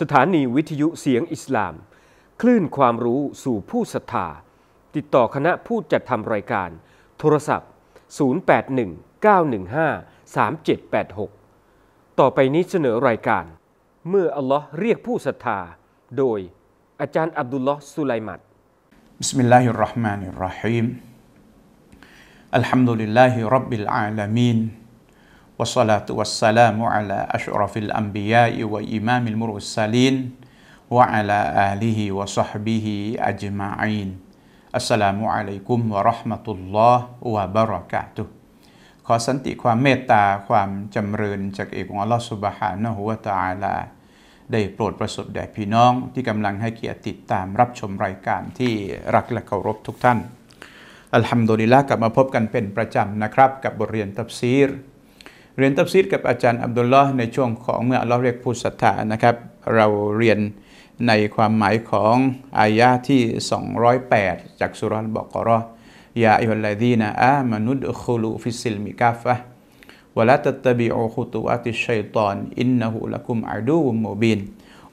สถานีวิทยุเสียงอิสลามคลื่นความรู้สู่ผู้ศรัทธาติดต่อคณะผู้จัดทำรายการ โทรศัพท์ 0819153786 ต่อไปนี้เสนอรายการ เมื่อ อัลลอฮ์เรียกผู้ศรัทธาโดยอาจารย์อับดุลลอฮ์สุไลมัดบิสมิลลาฮิรราะห์มานิรราะฮีม อัลฮัมดุลิลลาฮิรับบิลอาลามีน والصلاة والسلام على أشرف الأنبياء وإمام المرسلين وعلى آله وصحبه أجمعين السلام عليكم ورحمة الله وبركاته ขอสันติความเมตตาความจำเริญจากเอกของอัลลอฮฺสุบฮานะฮุวาตาลาได้โปรดประสบแด่พี่น้องที่กำลังให้เกียรติติดตามรับชมรายการที่รักและเคารพทุกท่านอัลฮัมดุลิลละกลับมาพบกันเป็นประจำนะครับกับบทเรียนตัฟซีรเรียนตับซีดกับอาจารย์อับดุลลอฮ์ในช่วงของเมื่อเราเรียกผู้ศรัทธานะครับ เราเรียนในความหมายของอายะที่ 208 จากสุรานบกรอยาอิวลาดีนะอามนุดคุลูฟิซิลมิกาฟะวลาตตบิอูคุตุอัติชัยตอน อินนะหูละคุมอัดูโมบิน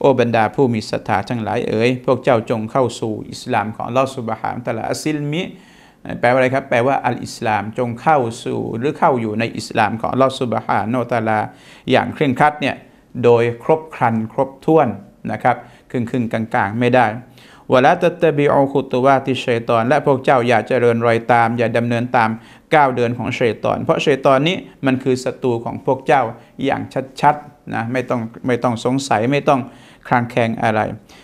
โอบรรดาผู้มีศรัทธาทั้งหลายเอ๋ยพวกเจ้าจงเข้าสู่อิสลามของลอสุบฮามตะลาอัซิลมิแปลว่าอะไรครับ แปลว่าอัลอิสลามจงเข้าสู่หรือเข้าอยู่ในอิสลามของลอสุบฮานโนตาลา อย่างเคร่งครัดเนี่ยโดยครบครันครบถ้วนนะครับครึ่งครึ่งกลางๆไม่ได้วลาตตบิอคุตวาติชัยตอน และพวกเจ้าอย่าเจริญรอยตาม อย่าดำเนินตามก้าวเดินของชัยตอน เพราะชัยตอนนี้มันคือศัตรูของพวกเจ้าอย่างชัดๆนะไม่ต้องไม่ต้องสงสัยไม่ต้องคลางแคลงอะไร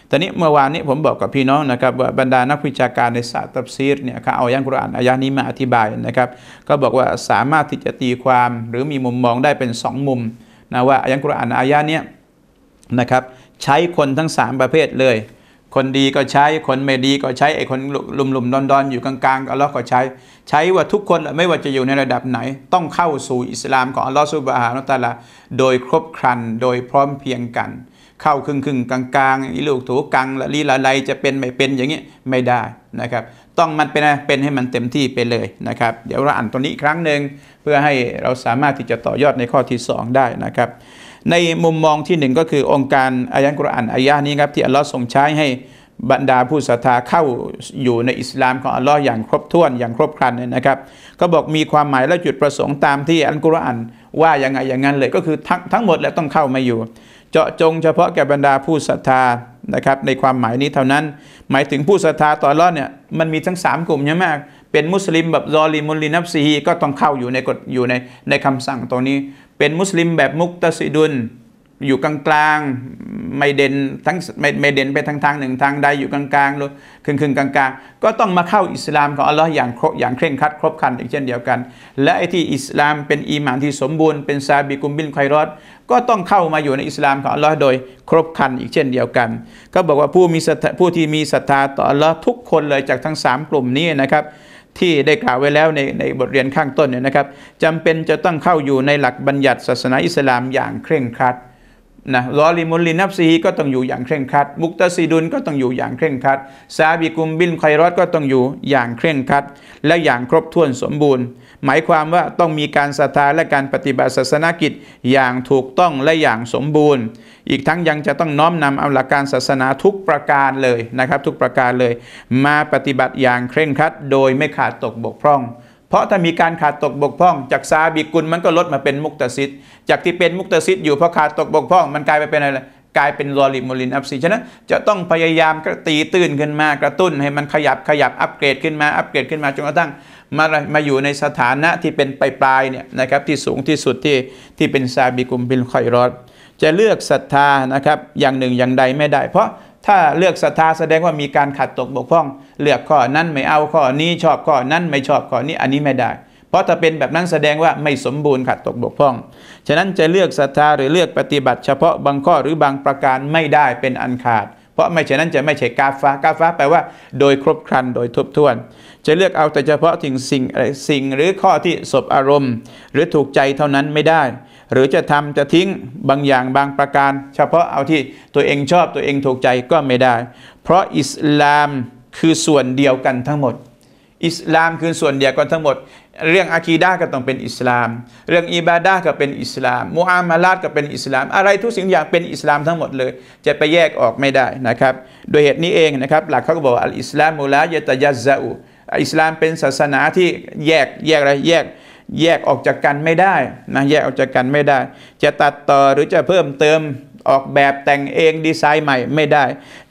ตอนนี้เมื่อวานนี้ผมบอกกับพี่น้องนะครับว่าบรรดานักวิชาการในศาสตร์ตับซีรเนี่ย เขาเอายันกุรอานอายะนี้มาอธิบายนะครับ ก็บอกว่าสามารถที่จะตีความหรือมีมุมมองได้เป็น2มุมนะ ว่าอายันกุรอานอายะเนี้ยนะครับใช้คนทั้ง3ประเภทเลย คนดีก็ใช้ คน ไม่ดีก็ใช้ไอ้คนลุ่มมดอนดอนอยู่กลางๆอัลลอฮ์ก็ใช้ ใช้ว่าทุกคนไม่ว่าจะอยู่ในระดับไหน ต้องเข้าสู่อิสลามของอัลลอฮ์สุบฮานุตะลาโดยครบครันโดยพร้อมเพียงกันเข้าครึ่งครึ่งกลางกลางลูกถูกางละลีละไลจะเป็นไม่เป็นอย่างนี้ไม่ได้นะครับ ต้องมันเป็นเป็นให้มันเต็มที่ ไปเลยนะครับ เดี๋ยวเราอ่านตัวนี้ครั้งหนึ่งเพื่อให้เราสามารถที่จะต่อยอดในข้อที่ 2 ได้นะครับ ในมุมมองที่ 1 ก็คือองค์การอายันกุรอานอายะนี้ครับ ที่อัลลอฮ์ทรงใช้ให้บรรดาผู้ศรัทธาเข้าอยู่ในอิสลาม ของอัลลอฮ์อย่างครบถ้วนอย่างครบครันเนี่ยนะครับ ก็บอกมีความหมายและจุดประสงค์ตามที่อัลกุรอานว่าอย่างไงอย่างนั้นเลย ก็คือทั้งทั้งหมดแล้วต้องเข้ามาอยู่เจาะจงเฉพาะแก่บรรดาผู้ศรัทธานะครับในความหมายนี้เท่านั้น หมายถึงผู้ศรัทธาต่อรอดเนี่ยมันมีทั้ง 3 กลุ่มเยอะมาก เป็นมุสลิมแบบรอลีมุลลนับซีฮีก็ต้องเข้าอยู่ในกฎอยู่ในในคำสั่งตรงนี้ เป็นมุสลิมแบบมุกตะซิดุนอยู่กลางๆไม่เด่นทั้งไม่ไม่เด่นไปทางทางหนึ่งทางใดอยู่กลางๆหรือครึ่งๆกลางๆ ก็ต้องมาเข้าอิสลาม ของอัลลอฮ์อย่างครบอย่างเคร่งครัด ครบคันอีกเช่นเดียวกัน และไอ้ที่อิสลามเป็นอีหมานที่สมบูรณ์เป็นซาบิกุมบินไครอดก็ต้องเข้ามาอยู่ในอิสลาม ของอัลลอฮ์โดย ครบคันอีกเช่นเดียวกัน ก็บอกว่าผู้มีผู้ที่มีศรัทธาต่ออัลลอฮ์ทุกคนเลยจากทั้ง 3 กลุ่มนี้นะครับที่ได้กล่าวไว้แล้วในในบทเรียนข้างต้นเนี่ยนะครับจำเป็นจะต้องเข้าอยู่ในหลักบัญญัติศาสนาอิสลามอย่างเคร่งครัดนะลอลิมุลลินับซีก็ต้องอยู่อย่างเคร่งครัด มุกตซีดุนก็ต้องอยู่อย่างเคร่งครัดซาบิกุมบินไครอดก็ต้องอยู่อย่างเคร่งครัด และอย่างครบถ้วนสมบูรณ์ หมายความว่าต้องมีการศรัทธาและการปฏิบัติศาสนกิจอย่างถูกต้องและอย่างสมบูรณ์ อีกทั้งยังจะต้องน้อมนำเอาหลักการศาสนาทุกประการเลยนะครับ ทุกประการเลยมาปฏิบัติอย่างเคร่งครัด โดยไม่ขาดตกบกพร่องเพราะถ้ามีการขาดตกบกพร่องจากซาบิกุลมันก็ลดมาเป็นมุกตซิดจากที่เป็นมุกตซิดอยู่พอขาดตกบกพร่อง มันกลายไปเป็นอะไรกลายเป็นลอริมูลินอัพซีฉะนั้นจะต้องพยายามกระตีตื้นขึ้นมากระตุ้น ให้มันขยับขยับอัปเกรดขึ้นมาอัปเกรดขึ้นมาจนกระทั่งมามาอยู่ในสถานะที่เป็นปลายปลายเนี่ยนะครับที่สูงที่สุดที่ที่เป็นซาบิกุมบินคอยรอดจะเลือกศรัทธานะครับอย่างหนึ่งอย่างใดไม่ได้เพราะถ้าเลือกศรัทธาแสดงว่ามีการขัดตกบกพร่อง เลือกข้อนั้นไม่เอาข้อนี้ชอบข้อนั้นไม่ชอบข้อนี้อันนี้ไม่ได้ เพราะถ้าเป็นแบบนั้นแสดงว่าไม่สมบูรณ์ขัดตกบกพร่อง ฉะนั้นจะเลือกศรัทธาหรือเลือกปฏิบัติเฉพาะบางข้อหรือบางประการไม่ได้เป็นอันขาด เพราะไม่ฉะนั้นจะไม่ใช่กาฟ้ากาฟ้าแปลว่า โดยครบครันโดยทบทวน จะเลือกเอาแต่เฉพาะถึงสิ่งสิ่งหรือข้อที่สบอารมณ์ หรือถูกใจเท่านั้นไม่ได้หรือจะทำจะทิ้งบางอย่างบางประการเฉพาะเอาที่ตัวเองชอบตัวเองถูกใจก็ไม่ได้ เพราะอิสลามคือส่วนเดียวกันทั้งหมด อิสลามคือส่วนเดียวกันทั้งหมด เรื่องอาคีดาก็ต้องเป็นอิสลาม เรื่องอิบาดาก็เป็นอิสลามมุอามาลาดก็เป็นอิสลาม อะไรทุกสิ่งอย่างเป็นอิสลามทั้งหมดเลย จะไปแยกออกไม่ได้นะครับโดยเหตุนี้เองนะครับหลักเขาก็บอกอัลอิสลามมูลายะตยัซซาอุอิสลามเป็นศาสนาที่แยกแยกอะไรแยกแยกออกจากกันไม่ได้นะแยกออกจากกันไม่ได้ จะตัดต่อหรือจะเพิ่มเติมออกแบบแต่งเองดีไซน์ใหม่ไม่ได้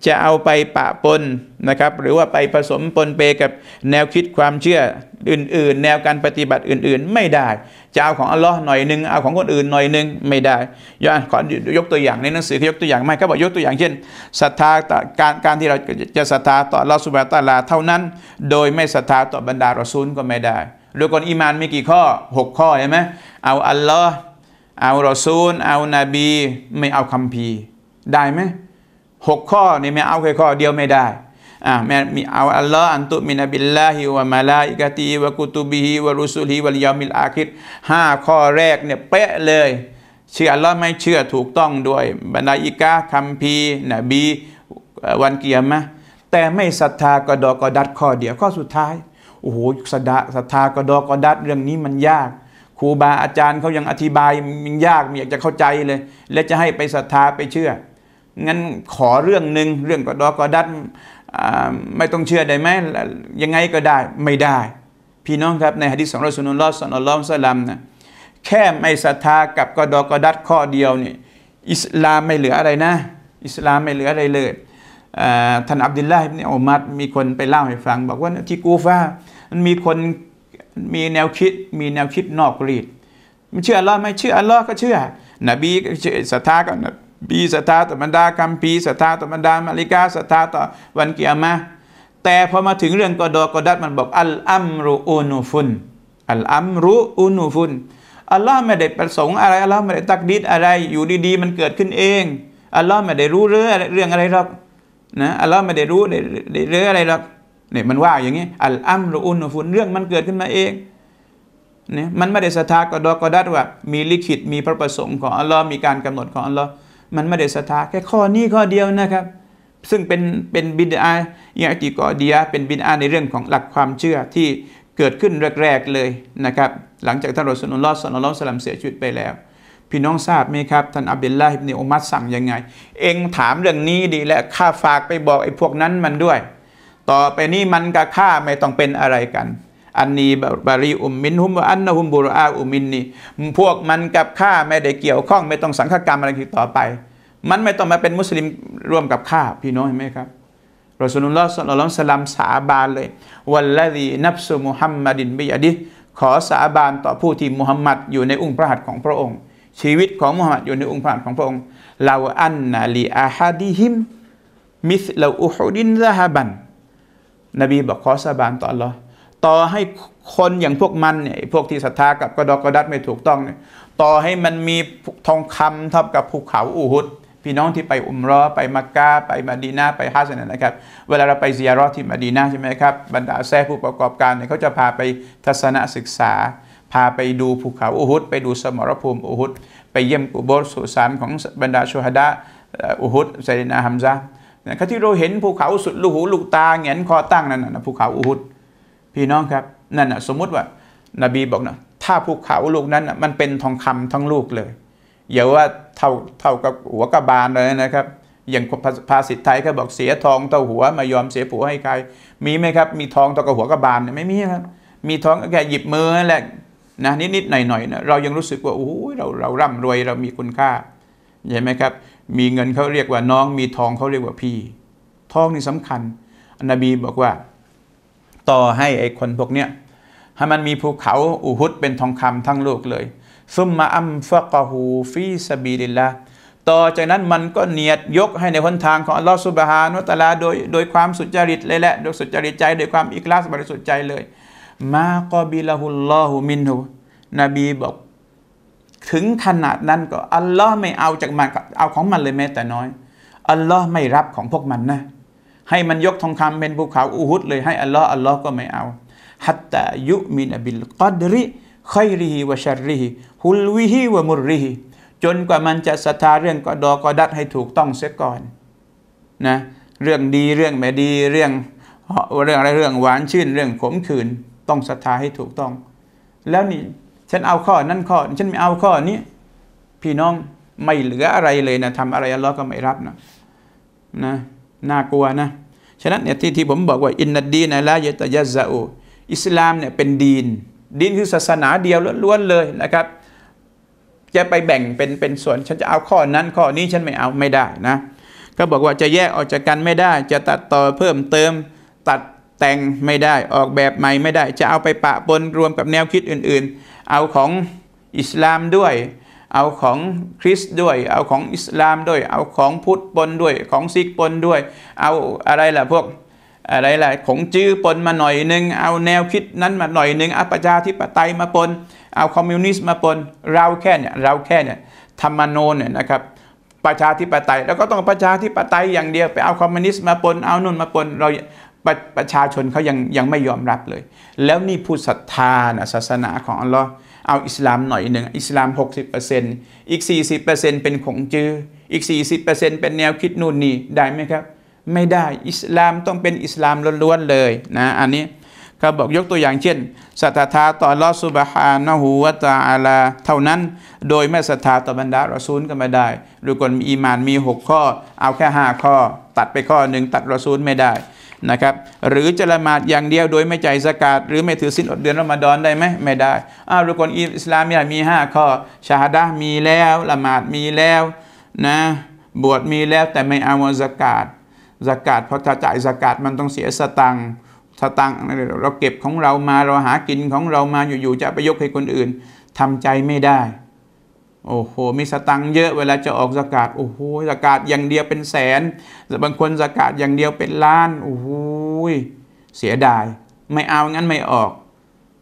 จะเอาไปปะปนนะครับหรือว่าไปผสมปนเปกับแนวคิดความเชื่ออื่นๆ แนวการปฏิบัติอื่นๆ ไม่ได้จะเอาของอัลลอฮ์หน่อยนึงเอาของคนอื่นหน่อยนึงไม่ได้ยอนขอยกตัวอย่างในหนังสือที่ยกตัวอย่างไม่ก็บอกยกตัวอย่างเช่นศรัทธาการการที่เราจะศรัทธาต่อลอสุบะตาลาเท่านั้น โดยไม่ศรัทธาต่อบรรดารอซูลก็ไม่ได้ดูก่อนอีมานมีกี่ข้อ6ข้อใช่ไหม เอาอัลลอฮ์เอารอซูลเอานาบี ไม่เอาคัมภีร์ได้ไหม หกข้อนี่ไม่เอาแค่ข้อเดียวไม่ได้ อ่าแม่มีเอาอัลลอฮ์อันตุมินบิลลาฮิวะมาลาอิกตีวะกุตุบิฮิวะรุสุฮิวะลยามิลอาคิดห้าข้อแรกเนี่ย เป๊ะเลย เชื่ออัลลอฮ์ไม่เชื่อถูกต้องด้วยบรรดาอิกาคัมภีร์นบีวันเกียร์มะแต่ไม่ศรัทธาก็ดอกก็ดัดข้อเดียวข้อสุดท้ายโอ้โหสดาศรัทธากระดอกกระดัดเรื่องนี้มันยากครูบาอาจารย์เขายังอธิบายมันยากมีอยากจะเข้าใจเลย และจะให้ไปศรัทธาไปเชื่อ งั้นขอเรื่องหนึ่งเรื่องกระดอกกระดัดไม่ต้องเชื่อได้ไหมยังไงก็ได้ไม่ได้ พี่น้องครับในฮะดิษของรอสุนุลลอฮ์สันอัลลอฮ์สัลลัมนะแค่ไม่ศรัทธากับกระดอกกระดัดข้อเดียวเนี่ยอิสลามไม่เหลืออะไรนะ อิสลามไม่เหลืออะไรเลยท่านอับดุลลาฮ์บนี่ยอุมัดมีคนไปเล่าให้ฟังบอกว่าที่กูฟ้ามันมีคนมีแนวคิดมีแนวคิดนอกกรีดมันเชื่ออัลลอฮ์ไม่เชื่ออัลลอฮ์ก็เชื่อ นบีศรัทธาก็นบีศรัทธาต่อบรรดาคัมภีร์ศรัทธาต่อบรรดามาริกาศรัทธาต่อวันเกียรมาแต่พอมาถึงเรื่องกอดอกอดัดมันบอกอัลอัมรุอุนูฟุนอัลอัมรุอุนูฟุนอัลลอฮ์ไม่ได้ประสงค์อะไรอัลลอฮ์ไม่ได้ตักดิดอะไรอยู่ดีๆ มันเกิดขึ้นเอง อัลลอฮ์ไม่ได้รู้เรื่องเรื่องอะไรหรอกนะอัลลอฮ์ไม่ได้รู้ได้เรืออะไรหรอกเนี่ยมันว่าอย่างนี้ อัลอัมรุอุนฟุนเรื่องมันเกิดขึ้นมาเองเนี่ยมันไม่ได้สธากอดอกอดัดว่ามีลิขิตมีพระประสงค์ของอัลลอฮ์มีการกำหนดของอัลลอฮ์มันไม่ได้สธาแค่ข้อนี้ข้อเดียวนะครับ ซึ่งเป็นเป็นบิดาอาติกอดียเป็นบิดาในเรื่องของหลักความเชื่อที่เกิดขึ้นแรกๆเลยนะครับหลังจากท่านรอสุลลอฮ์สัลลัลลอฮุสลัมเสียชีวิตไปแล้วพี่น้องทราบไหมครับท่านอับดุลลาฮิบเนอุมัดสั่งยังไง เองถามเรื่องนี้ดีและข้าฝากไปบอกไอ้พวกนั้นมันด้วย ต่อไปนี้มันกับข้าไม่ต้องเป็นอะไรกัน อันนี้บารีอุมมินฮุมอันนะฮุมบุรอาอุมินนี่พวกมันกับข้าไม่ได้เกี่ยวข้อง ไม่ต้องสังฆกรรมอะไรต่อไป มันไม่ต้องมาเป็นมุสลิมร่วมกับข้าพี่น้องเห็นไหมครับรอสุลลอฮ์สุลลัมสลามสาบานเลยวัลละดีนับสุมุฮัมมัดินบิยดิขอสาบานต่อผู้ที่มุฮัมมัดอยู่ในองค์พระหัตถ์ของพระองค์ชีวิตของมุฮัมมัดอยู่ในองค์พระของพระองค์ เราอันนาลีอาฮาดิฮิมมิสเราอุฮุดินซาฮบัน นบีบอกขอสาบานต่อ a l l ต่อให้คนอย่างพวกมันเนี่ยพวกที่ศรัทธากับกระดอกกระดัดไม่ถูกต้องเนี่ยต่อให้มันมีทองคำเท่ากับภูเขาอูฮุด พี่น้องที่ไปอุมรอไปมักกะไปมาดีนาไปฮัสเนี่ยนะครับ เวลาเราไปเซียรอที่มาดีนาใช่ไหมครับบรรดาแซ่ผู้ประกอบการเนี่ยเขาจะพาไปทัศนศึกษาพาไปดูภูเขาอุฮุด ไปดูสมรภูมิอุฮุด ไปเยี่ยมกุโบสถสุสานของบรรดาชูฮดะอุฮุดไซนาฮัมซเนี่ยที่เราเห็นภูเขาสุดลูกหูลูกตาเงียนคอตั้งนั่นนะภูเขาอุฮุดพี่น้องครับ นั่นนะสมมุติว่านบีบอกนะถ้าภูเขาลูกนั้นนะมันเป็นทองคำทั้งลูกเลย อย่าว่าเท่าเท่ากับหัวกระบาลเลยนะครับอย่างภาษิตไทยก็บอกเสียทองเท่าหัวมายอมเสียผัวให้ใครมีไหมครับ มีทองเท่ากับหัวกระบาลเนี่ยไม่มีครับ มีทองแค่หยิบมือแหละนะนิด ๆ หน่อยๆนะเรายังรู้สึกว่าโอ้ยเราเราร่ำ รวยเรามีคุณค่าใช่ไหมครับ มีเงินเขาเรียกว่าน้อง มีทองเขาเรียกว่าพี่ ทองนี่สำคัญอนบีบอกว่า ต่อให้ไอ้คนพวกเนี้ยให้มันมีภูเขาอูฮุดเป็นทองคำทั้งโลกเลย ซุมมาอัมฟะกะฮูฟีสบีลิลละต่อจากนั้นมันก็เนียดยกให้ในหนทางของ อัลลอฮฺสุบฮานุตะลาโดยโดยความสุจริตเลยแหละโดยสุจริตใจโดยความอิคลาสบริสุทธิ์ใจเลยมากอบิลฮุลลอฮุมินหูนบีบอกถึงขนาดนั้นก็ อัลลอฮ์ไม่เอาจากมันเอาของมันเลยแม้แต่น้อย อัลลอฮ์ไม่รับของพวกมันนะ ให้มันยกทองคำเป็นภูเขาอูฮุดเลยให้อัลลอฮ์อัลลอฮ์ก็ไม่เอาฮัตตายุมินบิลกอดริคอยรีวะชารีฮฮุลวิฮิวะมุรีจนกว่ามันจะศรัทธาเรื่องกอดอกอดัดให้ถูกต้องเสียก่อนนะเรื่องดีเรื่องไม่ดีเรื่อง เรื่องอะไรเรื่องหวานชื่นเรื่องขมขื่นต้องศรัทธาให้ถูกต้อง แล้วนี่ฉันเอาข้อนั้นข้อฉันไม่เอาข้อนี้พี่น้องไม่เหลืออะไรเลยนะทำอะไรอัลลอฮ์ก็ไม่รับนะนะน่ากลัวนะฉะนั้นเนี่ยที่ที่ผมบอกว่าอินนัดดีนะละยะตยะซาอูอิสลามเนี่ยเป็นดีนดีนคือศาสนาเดียวล้วนเลยนะครับ จะไปแบ่งเป็นเป็นส่วน ฉันจะเอาข้อนั้นข้อนี้ฉันไม่เอาไม่ได้นะก็บอกว่าจะแยกออกจากกันไม่ได้ จะตัดต่อเพิ่มเติมตัดแต่งไม่ได้ออกแบบใหม่ไม่ได้ จะเอาไปปะปนรวมกับแนวคิดอื่นๆ เอาของอิสลามด้วย เอาของคริสต์ด้วย เอาของอิสลามด้วยเอาของพุทธปนด้วยของซิกปนด้วย เอาอะไรล่ะพวกอะไรล่ะของจื้อปนมาหน่อยนึงเอาแนวคิดนั้นมาหน่อยนึงอาประชาธิปไตยมาปนเอาคอมมิวนิสต์มาปนเราแค่เนี่ยเราแค่เนี่ยธรรมนูเนี่ยนะครับประชาธิปไตยแล้วก็ต้องประชาธิปไตยอย่างเดียวไปเอาคอมมิวนิสต์มาปนเอานุ่นมาปนเราปประชาชนเขายังยังไม่ยอมรับเลย แล้วนี่ผู้ศรัทธานะศาสนาของอัลลอฮ์เอาอิสลามหน่อยหนึ่งอิสลาม 60%อซอีก 40%เป็นของจืออีก 40%เป็นแนวคิดนู่นนี่ได้ไหมครับ ไม่ได้อิสลามต้องเป็นอิสลามล้วนๆเลยนะอันนี้ก็บอกยกตัวอย่างเช่นศรัทธาต่อลอสุบฮานะฮูวะตาอาลาเท่านั้น โดยไม่ศรัทธาต่อบรรดารอซูลก็ไม่ได้ดูอคนมีอีมานมี 6 ข้อ เอาแค่ 5 ข้อตัดไปข้อหนึ่งตัดรอซูลไม่ได้นะครับหรือจะละหมาดอย่างเดียวโดยไม่ใจสกาดหรือไม่ถือสิ้นอดเดือนละมาดอนได้ไหมไม่ได้ อ้าวรุกนอิสลามเนี่ยมี5ข้อชาดะมีแล้ว ละหมาดมีแล้ว นะบวชมีแล้วแต่ไม่เอาสกาดสกาดเพราะถ้าจ่ายสกาดมันต้องเสียสตังสตังเราเก็บของเรามา เราหากินของเรามาอยู่ๆจะไปยกให้คนอื่นทำใจไม่ได้โอ้โหมีสตังเยอะเวลาจะออกสกาดโอ้โหสกาดอย่างเดียวเป็นแสนบางคนสกาดอย่างเดียวเป็นล้านโอ้โหเสียดายไม่เอางั้นไม่ออก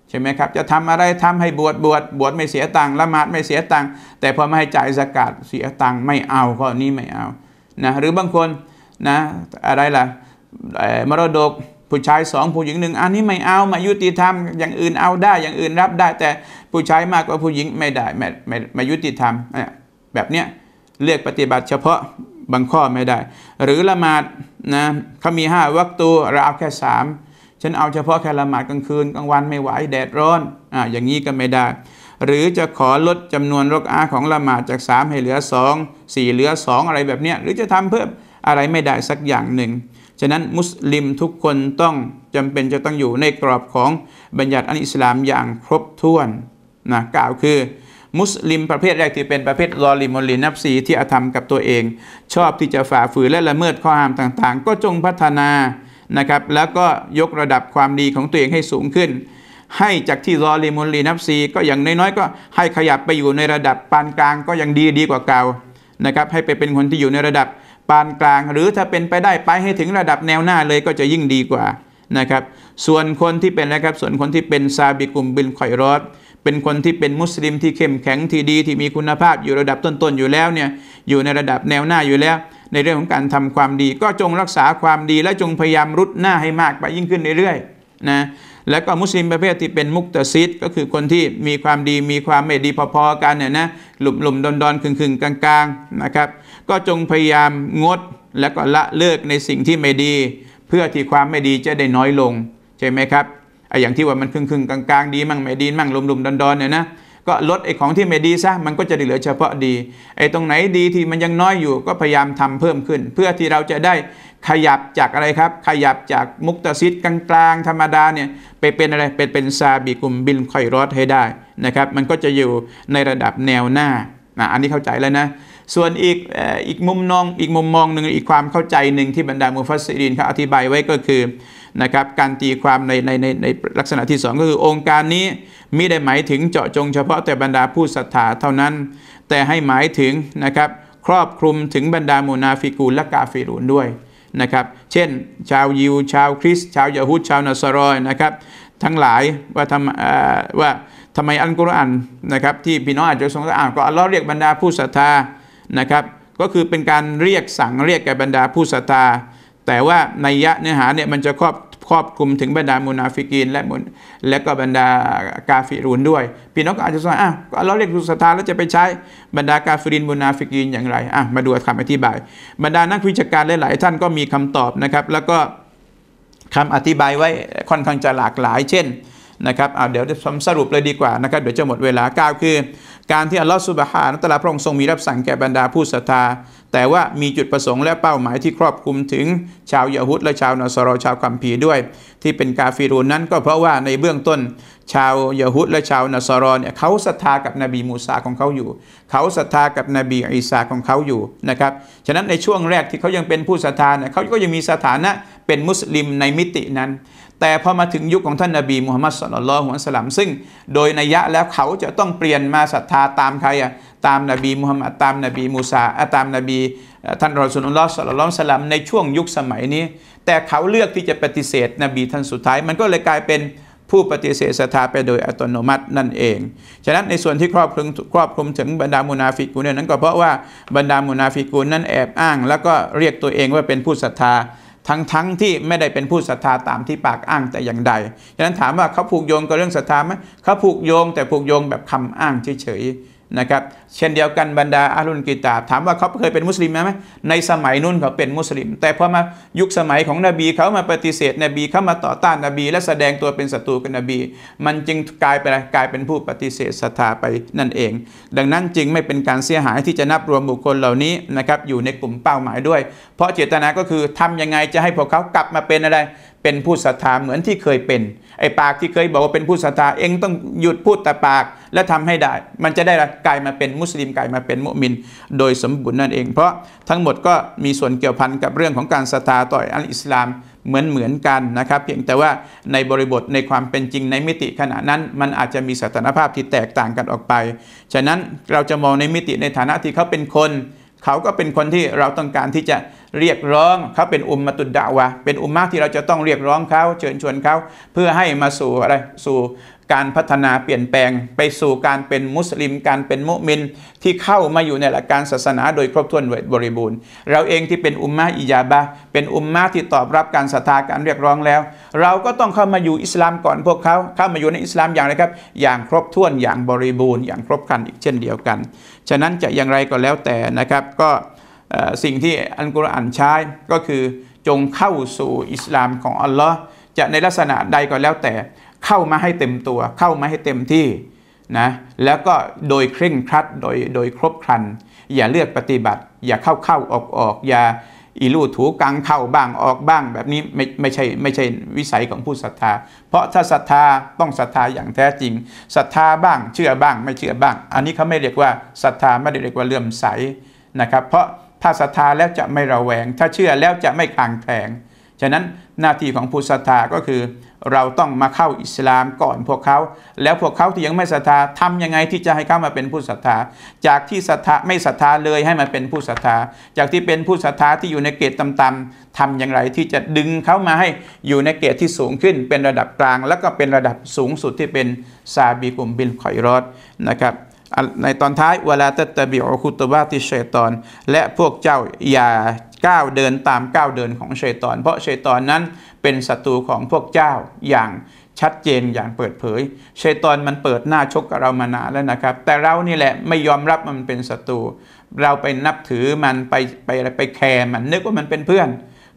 ใช่ไหมครับ จะทำอะไรทำให้บวชบวชบวชไม่เสียตังละหมาดไม่เสียตังแต่พอไม่ให้จ่ายสกาดเสียตังไม่เอาข้อนี้ไม่เอานะหรือบางคนนะอะไรล่ะมรดกผู้ชายสองผู้หญิงหนึ่งอันนี้ไม่เอามายุติธรรมอย่างอื่นเอาได้อย่างอื่นรับได้แต่ผู้ชายมากกว่าผู้หญิงไม่ได้ไม่ไม่ไม่ยุติธรรมแบบเนี้ยเรียกปฏิบัติเฉพาะบางข้อไม่ได้ หรือละหมาดนะเขามีห้าวัตตูเราเอาแค่สามฉันเอาเฉพาะแค่ละหมาดกลางคืนกลางวันไม่ไหวแดดร้อนอ่าอย่างนี้ก็ไม่ได้ หรือจะขอลดจำนวนรกอาของละหมาดจาก 3 ให้เหลือ 2 4 เหลือ 2 อะไรแบบเนี้ยหรือจะทำเพิ่มอะไรไม่ได้สักอย่างหนึ่งฉะนั้นมุสลิมทุกคนต้องจำเป็นจะต้องอยู่ในกรอบของบัญญัติอันอิสลามอย่างครบถ้วนนะกล่าวคือ มุสลิมประเภทแรกที่เป็นประเภทลอลิมอลินับสีที่อาธรรมกับตัวเอง ชอบที่จะฝ่าฝืนและละเมิดข้อห้ามต่างๆ ก็จงพัฒนานะครับแล้วก็ยกระดับความดีของตัวเองให้สูงขึ้น ให้จากที่รอลิมอลินับซีก็อย่างน้อยๆก็ ให้ขยับไปอยู่ในระดับปานกลางก็ยังดีดีกว่าเก่านะครับให้ไปเป็นคนที่อยู่ในระดับปานกลางหรือถ้าเป็นไปได้ไปให้ถึงระดับแนวหน้าเลยก็จะยิ่งดีกว่านะครับ ส่วนคนที่เป็นนะครับส่วนคนที่เป็น ซาบิกุมบินข่อยรอดเป็นคนที่เป็นมุสลิมที่เข้มแข็งที่ดีที่มีคุณภาพอยู่ระดับต้นๆ อยู่แล้วเนี่ยอยู่ในระดับแนวหน้าอยู่แล้ว ในเรื่องของการทำความดีก็จงรักษาความดีและจงพยายามรุดหน้าให้มากไปยิ่งขึ้นเรื่อยๆ นะแล้วก็มุสลิมประเภทที่เป็นมุกตซิดก็คือคนที่มีความดีมีความไม่ดีพอๆกันเนี่ยนะหลุมหลุมดอนดอนคึงคึงกลางๆนะครับก็จงพยายามงดและก็ละเลิกในสิ่งที่ไม่ดีเพื่อที่ความไม่ดีจะได้น้อยลงใช่ไหมครับไอ้อย่างที่ว่ามันคึงคึงกลางๆ ดีมั่งไม่ดีมั่งหลุมหลุมดอนดอนเนี่ยนะก็ลดไอ้ของที่ไม่ดีซะ มันก็จะเหลือเฉพาะดี ไอ้ตรงไหนดีที่มันยังน้อยอยู่ก็ พยายามทำเพิ่มขึ้น เพื่อที่เราจะได้ขยับจากอะไรครับ ขยับจากมุกตะซิดกลาง ๆ ธรรมดาเนี่ยไปเป็นอะไร เป็นเป็นซาบีกุม บินคอยรอดให้ได้นะครับ มันก็จะอยู่ในระดับแนวหน้า อันนี้เข้าใจแล้วนะ ส่วนอีกอีกมุมนองอีกมุมมองหนึ่งอีกความเข้าใจหนึ่งที่บรรดามุฟัสซิรินเขาอธิบายไว้ก็คือนะครับการตีความในในในในลักษณะที่ 2 ก็คือองค์การนี้มิได้หมายถึงเจาะจงเฉพาะแต่บรรดาผู้ศรัทธาเท่านั้น แต่ให้หมายถึงนะครับครอบคลุมถึงบรรดามูนาฟิกูลและกาฟิรูนด้วยนะครับเช่น ชาวยิวชาวคริสชาวยาฮูดชาวนาสรอยนะครับ ทั้งหลายว่าทำว่าทำไมอันกุรอานนะครับที่พี่น้องอาจจะสงสัยอ่านก็อัลลอฮ์เรียกบรรดาผู้ศรัทธานะครับก็คือเป็นการเรียกสั่งเรียกแก่บรรดาผู้ศรัทธาแต่ว่าในยะเนื้อหาเนี่ยมันจะครอบครอบคลุมถึงบรรดามุนาฟิกีนและและก็บรรดากาฟิรุนด้วย พี่น้องก็อาจจะสงสัยอ้าวเราเรียกศรัตธาแล้วจะไปใช้บรรดากาฟิรินมุนาฟิกีนอย่างไรอ่ะมาดูคำอธิบาย บรรดานักวิชาการหลาย ๆ ท่านก็มีคำตอบนะครับแล้วก็คำอธิบายไว้ค่อนข้างจะหลากหลาย เช่นนะครับเอาเดี๋ยวจะสรุปเลยดีกว่านะครับเดี๋ยวจะหมดเวลาก้าวคือ การที่อัลลอฮฺสุบฮานะตะลาพระองค์ทรงมีรับสั่งแก่บรรดาผู้ศรัทธาแต่ว่ามีจุดประสงค์และเป้าหมายที่ครอบคลุมถึงชาวยาฮุดและชาวนอสรอชาวกัมพีด้วย ที่เป็นกาฟิรูนนั้นก็เพราะว่าในเบื้องต้น ชาวยาฮุดและชาวนอสรอเนี่ยเขาศรัทธากับนบีมูซาของเขาอยู่ เขาศรัทธากับนบีอิสาของเขาอยู่นะครับฉะนั้นในช่วงแรกที่เขายังเป็นผู้ศรัทธาเนี่ยเขาก็ยังมีสถานะเป็นมุสลิมในมิตินั้น แต่พอมาถึงยุคของท่านนาบีมูฮัมมัดสุลลัลฮุอัสลัมซึ่ง โดยนัยยะแล้วเขาจะต้องเปลี่ยนมาศรัทธาตามใครอะตามนบีมุฮัมมัดตามนบี มูซาตามนบี ท่านรอสุลลอฮ์สัลลัลลอฮสลัมในช่วงยุคสมัยนี้ แต่เขาเลือกที่จะปฏิเสธนบี ท่าน สุดท้ายมันก็เลยกลายเป็นผู้ปฏิเสธศรัทธาไปโดยอัตโนมัติ นั่นเอง ฉะนั้นในส่วนที่ครอบคลุมครอบคลุมถึงบรรดา มุนาฟิกูนนั้นก็เพราะว่าบรรดามุนาฟิกูนนั้นแอบอ้างแล้วก็เรียกตัวเองว่าเป็นผู้ศรัทธา ทั้งทั้งที่ไม่ได้เป็นผู้ศรัทธาตามที่ปากอ้างแต่อย่างใด ฉะนั้นถามว่าเขาผูกโยงกับเรื่องศรัทธาไหมเขาผูกโยงแต่ผูกโยงแบบคำอ้างเฉยนะครับเช่นเดียวกันบรรดาอาลุนกิตาบ ถามว่าเขาเคยเป็นมุสลิมไหมในสมัยนู้นเขาเป็นมุสลิม แต่พอมายุคสมัยของนบีเขามาปฏิเสธนบีเขามาต่อต้านนบีและแสดงตัวเป็นศัตรูกับนบีมันจึงกลายไปกลายเป็นผู้ปฏิเสธศรัทธาไปนั่นเอง ดังนั้นจึงไม่เป็นการเสียหายที่จะนับรวมบุคคลเหล่านี้นะครับอยู่ในกลุ่มเป้าหมายด้วย เพราะเจตนาก็คือทํำยังไงจะให้พวกเขากลับมาเป็นอะไร เป็นผู้ศรัทธาเหมือนที่เคยเป็นไอ้ปากที่เคยบอกว่าเป็นผู้ศรัทธา เองต้องหยุดพูดแต่ปากและทำให้ได้ มันจะได้กลายมาเป็นมุสลิมกลายมาเป็นมุมิน โดยสมบูรณ์นั่นเอง เพราะทั้งหมดก็มีส่วนเกี่ยวพันกับเรื่องของการศรัทธาต่ออัลอิสลามเหมือนเหมือนกันนะครับเพียงแต่ว่าในบริบทในความเป็นจริงในมิติขณะนั้น มันอาจจะมีสถานภาพที่แตกต่างกันออกไป ฉะนั้นเราจะมองในมิติในฐานะที่เขาเป็นคน เขาก็เป็นคนที่เราต้องการที่จะเรียกร้องเขาเป็นอุมมาตุดดาวะเป็นอุมมาที่เราจะต้องเรียกร้องเขาเชิญชวนเขาเพื่อให้มาสู่อะไรสู่การพัฒนาเปลี่ยนแปลง ไปสู่การเป็นมุสลิมการเป็นมุมิน ที่เข้ามาอยู่ในหลักการศาสนาโดยครบถ้วนบริบูรณ์ เราเองที่เป็นอุมมาอิยาบะเป็นอุมมาที่ตอบรับการศรัทธาการเรียกร้องแล้ว เราก็ต้องเข้ามาอยู่อิสลามก่อนพวกเขาเข้ามาอยู่ในอิสลามอย่างไรครับ อย่างครบถ้วนอย่างบริบูรณ์อย่างครบครันอีกเช่นเดียวกันฉะนั้นจะอย่างไรก็แล้วแต่นะครับก็สิ่งที่อันกุรอานใช้ก็คือจงเข้าสู่อิสลามของอัลลอฮ์จะในลักษณะใดก็แล้วแต่เข้ามาให้เต็มตัวเข้ามาให้เต็มที่นะแล้วก็โดยเคร่งครัดโดยโดยครบครันอย่าเลือกปฏิบัติ อย่าเข้าเข้าออกออก อย่าอีลูถูกังเข้าบ้างออกบ้าง แบบนี้ไม่ไม่ใช่ไม่ใช่วิสัยของผู้ศรัทธา เพราะถ้าศรัทธาต้องศรัทธาอย่างแท้จริงศรัทธาบ้างเชื่อบ้างไม่เชื่อบ้าง อันนี้เขาไม่เรียกว่าศรัทธาไม่ได้เรียกว่าเลื่อมใสนะครับเพราะถ้าศรัทธาแล้วจะไม่ระแวง ถ้าเชื่อแล้วจะไม่คลางแผงฉะนั้น หน้าที่ของผู้ศรัทธาก็คือ เราต้องมาเข้าอิสลามก่อนพวกเขา แล้วพวกเขาที่ยังไม่ศรัทธาทํำยังไงที่จะให้เขามาเป็นผู้ศรัทธา จากที่ศรัทธาไม่ศรัทธาเลยให้มาเป็นผู้ศรัทธาจากที่เป็นผู้ศรัทธาที่อยู่ในเกรดต่ำๆทำอย่างไรที่จะดึงเขามาให้อยู่ในเกรดที่สูงขึ้น เป็นระดับกลางแล้วก็เป็นระดับสูงสุดที่เป็นซาบีกุมบินคอยรอดนะครับในตอนท้ายเวลาตตะบิอคุตบาติชตอน และพวกเจ้าอย่าก้าวเดินตามก้าวเดินของชตอน เพราะชตอนนั้นเป็นศัตรูของพวกเจ้าอย่างชัดเจนอย่างเปิดเผยชตอนมันเปิดหน้าชกกับเรามานานแล้วนะครับ แต่เรานี่แหละไม่ยอมรับมันเป็นศัตรูเราไปนับถือมัน ไปไปไปแคร์มันนึกว่ามันเป็นเพื่อน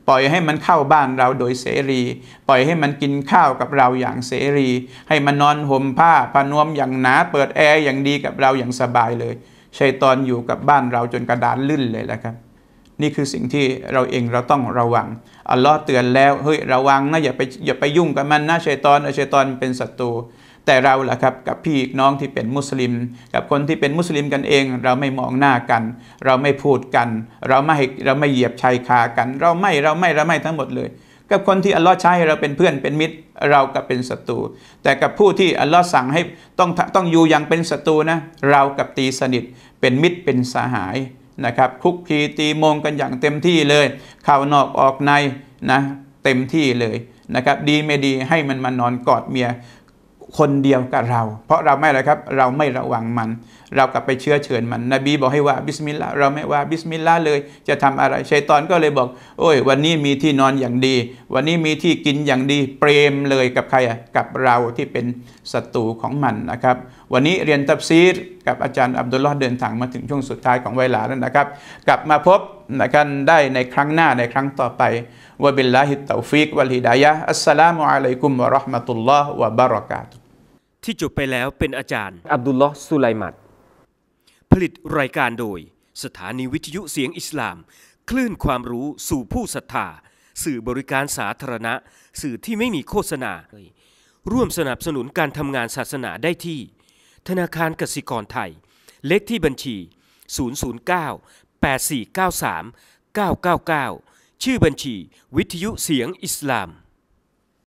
ปล่อยให้มันเข้าบ้านเราโดยเสรี ปล่อยให้มันกินข้าวกับเราอย่างเสรี ให้มันนอนห่มผ้าพนวมอย่างหนา เปิดแอร์อย่างดีกับเราอย่างสบายเลย ชัยตอนอยู่กับบ้านเราจนกระดานลื่นเลยแหละครับ นี่คือสิ่งที่เราเองเราต้องระวัง อัลลอฮ์เตือนแล้ว เฮ้ยระวังนะอย่าไปอย่าไปยุ่งกับมันนะชัยตอนชัยตอนเป็นศัตรูแต่เราล่ะครับกับพี่น้องที่เป็นมุสลิม กับคนที่เป็นมุสลิมกันเองเราไม่มองหน้ากัน เราไม่พูดกัน เราไม่เราไม่เหยียบชายคากัน เราไม่เราไม่เราไม่ทั้งหมดเลย กับคนที่อัลลอฮ์ใช้เราเป็นเพื่อนเป็นมิตรเรากับเป็นศัตรูแต่กับผู้ที่อัลลอฮ์สั่งให้ต้องต้องอยู่อย่างเป็นศัตรูนะเรากับตีสนิทเป็นมิตรเป็นสหายนะครับ คุกคีตีมงกันอย่างเต็มที่เลยข่าวนอกออกในนะ เต็มที่เลยนะครับ ดีไม่ดีให้มันมานอนกอดเมียคนเดียวกับเรา เพราะเราไม่อะไรครับ เราไม่ระวังมัน เรากลับไปเชื้อเชิญมัน นบีบอกให้ว่าบิสมิลลาเราไม่ว่าบิสมิลลาเลย จะทำอะไรชัยตอนก็เลยบอก โอ้ย วันนี้มีที่นอนอย่างดี วันนี้มีที่กินอย่างดี เปรมเลยกับใครอ่ะกับเราที่เป็นศัตรูของมันนะครับวันนี้เรียนตับซีดกับอาจารย์อับดุลลอฮ์เดินทางมาถึงช่วงสุดท้ายของเวลาแล้วนะครับกลับมาพบกันได้ในครั้งหน้าในครั้งต่อไปลลลฮบิิิาตฟกว وبالله ส ل ت و ف ي ق والهداية ا ราะห์มะตุลลอฮ์วะบะเราะกาตุที่จบไปแล้วเป็นอาจารย์อับดุลลอฮ์สุไลมัดผลิตรายการโดย สถานีวิทยุเสียงอิสลาม คลื่นความรู้สู่ผู้ศรัทธาสื่อบริการสาธารณะ สื่อที่ไม่มีโฆษณาร่วมสนับสนุนการทำงานศาสนาได้ที่ ธนาคารกสิกรไทย เลขที่บัญชี 009 8493 999 ชื่อบัญชี วิทยุเสียงอิสลาม